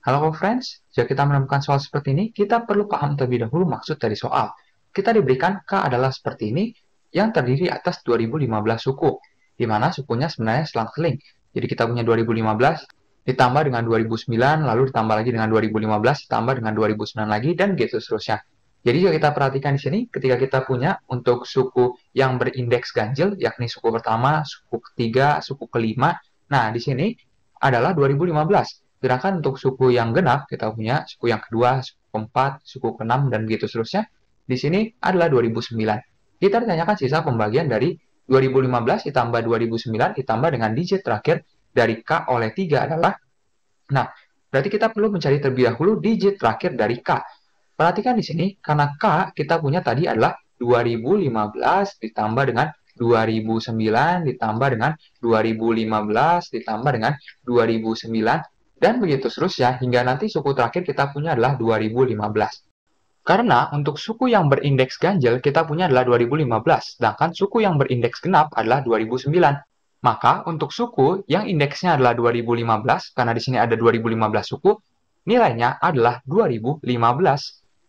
Halo friends, jika kita menemukan soal seperti ini, kita perlu paham terlebih dahulu maksud dari soal. Kita diberikan K adalah seperti ini, yang terdiri atas 2015 suku, di mana sukunya sebenarnya selang-seling. Jadi kita punya 2015, ditambah dengan 2009, lalu ditambah lagi dengan 2015, ditambah dengan 2009 lagi, dan gitu seterusnya. Jadi jika kita perhatikan di sini, ketika kita punya untuk suku yang berindeks ganjil, yakni suku pertama, suku ketiga, suku kelima, nah di sini adalah 2015. Sedangkan untuk suku yang genap kita punya suku yang kedua, suku keempat, suku keenam dan begitu seterusnya. Di sini adalah 2009. Kita ditanyakan sisa pembagian dari 2015 ditambah 2009 ditambah dengan digit terakhir dari K oleh 3 adalah Nah, berarti kita perlu mencari terlebih dahulu digit terakhir dari K. Perhatikan di sini, karena K kita punya tadi adalah 2015 ditambah dengan 2009 ditambah dengan 2015 ditambah dengan 2009 dan begitu seterusnya hingga nanti suku terakhir kita punya adalah 2015. Karena untuk suku yang berindeks ganjil kita punya adalah 2015, sedangkan suku yang berindeks genap adalah 2009. Maka untuk suku yang indeksnya adalah 2015, karena di sini ada 2015 suku, nilainya adalah 2015.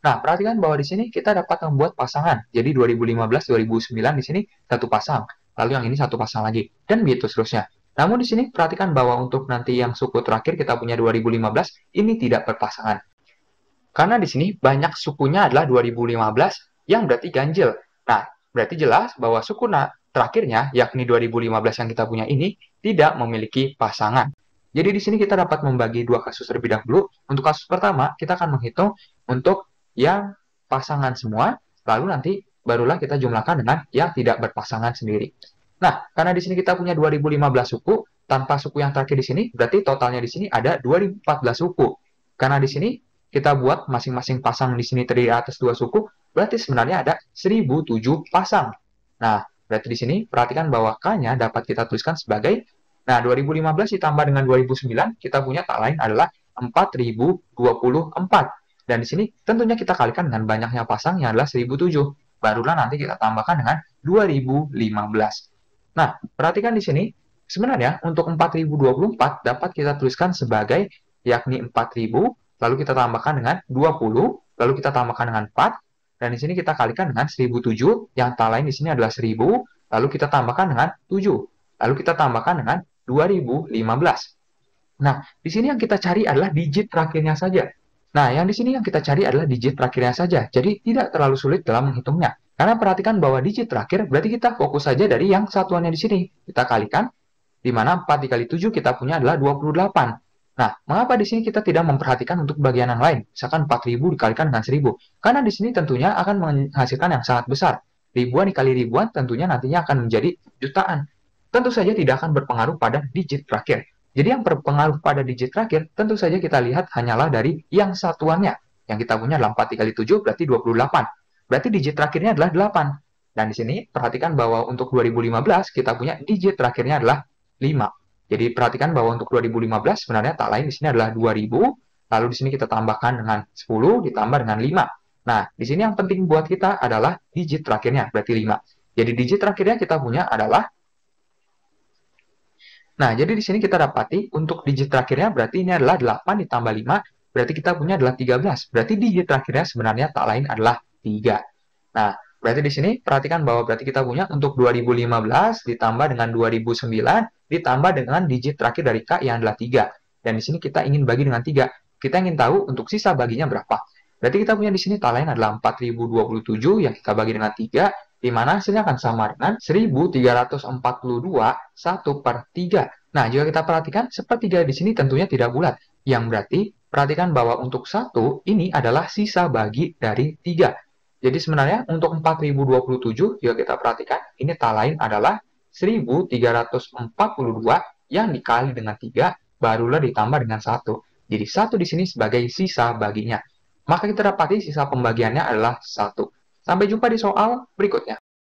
Nah, perhatikan bahwa di sini kita dapat membuat pasangan. Jadi 2015, 2009 di sini satu pasang. Lalu yang ini satu pasang lagi. Dan begitu seterusnya. Namun di sini perhatikan bahwa untuk nanti yang suku terakhir kita punya 2015 ini tidak berpasangan. Karena di sini banyak sukunya adalah 2015 yang berarti ganjil. Nah, berarti jelas bahwa suku terakhirnya yakni 2015 yang kita punya ini tidak memiliki pasangan. Jadi di sini kita dapat membagi dua kasus terlebih dahulu. Untuk kasus pertama, kita akan menghitung untuk yang pasangan semua, lalu nanti barulah kita jumlahkan dengan yang tidak berpasangan sendiri. Nah, karena di sini kita punya 2015 suku, tanpa suku yang terakhir di sini, berarti totalnya di sini ada 2014 suku. Karena di sini kita buat masing-masing pasang di sini terdiri atas dua suku, berarti sebenarnya ada 1007 pasang. Nah, berarti di sini perhatikan bahwa K-nya dapat kita tuliskan sebagai Nah, 2015 ditambah dengan 2009, kita punya tak lain adalah 4024. Dan di sini tentunya kita kalikan dengan banyaknya pasangnya adalah 1007. Barulah nanti kita tambahkan dengan 2015. Nah, perhatikan di sini, sebenarnya untuk 4024 dapat kita tuliskan sebagai yakni 4000, lalu kita tambahkan dengan 20, lalu kita tambahkan dengan 4, dan di sini kita kalikan dengan 1007, yang tak lain di sini adalah 1000, lalu kita tambahkan dengan 7, lalu kita tambahkan dengan 2015. Nah, di sini yang kita cari adalah digit terakhirnya saja. Nah, yang di sini yang kita cari adalah digit terakhirnya saja, jadi tidak terlalu sulit dalam menghitungnya. Karena perhatikan bahwa digit terakhir, berarti kita fokus saja dari yang satuannya di sini. Kita kalikan, di mana 4 dikali 7 kita punya adalah 28. Nah, mengapa di sini kita tidak memperhatikan untuk bagian yang lain? Misalkan 4000 dikalikan dengan 1000. Karena di sini tentunya akan menghasilkan yang sangat besar. Ribuan dikali ribuan tentunya nantinya akan menjadi jutaan. Tentu saja tidak akan berpengaruh pada digit terakhir. Jadi yang berpengaruh pada digit terakhir, tentu saja kita lihat hanyalah dari yang satuannya. Yang kita punya adalah 4 dikali 7 berarti 28. Berarti digit terakhirnya adalah 8. Dan di sini perhatikan bahwa untuk 2015 kita punya digit terakhirnya adalah 5. Jadi perhatikan bahwa untuk 2015 sebenarnya tak lain di sini adalah 2000, lalu di sini kita tambahkan dengan 10 ditambah dengan 5. Nah, di sini yang penting buat kita adalah digit terakhirnya, berarti 5. Jadi digit terakhirnya kita punya adalah Nah, jadi di sini kita dapati untuk digit terakhirnya berarti ini adalah 8 ditambah 5, berarti kita punya adalah 13. Berarti digit terakhirnya sebenarnya tak lain adalah 3. Nah, berarti di sini perhatikan bahwa berarti kita punya untuk 2015 ditambah dengan 2009 ditambah dengan digit terakhir dari K yang adalah 3. Dan di sini kita ingin bagi dengan 3. Kita ingin tahu untuk sisa baginya berapa. Berarti kita punya di sini tak lain adalah 4027 yang kita bagi dengan 3, di mana hasilnya akan sama dengan 1342 1 per 3. Nah, jika kita perhatikan, sepertiga di sini tentunya tidak bulat, yang berarti perhatikan bahwa untuk satu ini adalah sisa bagi dari 3. Jadi sebenarnya untuk 4027 jika kita perhatikan ini tak lain adalah 1342 yang dikali dengan 3 barulah ditambah dengan 1. Jadi 1 di sini sebagai sisa baginya. Maka kita dapati sisa pembagiannya adalah 1. Sampai jumpa di soal berikutnya.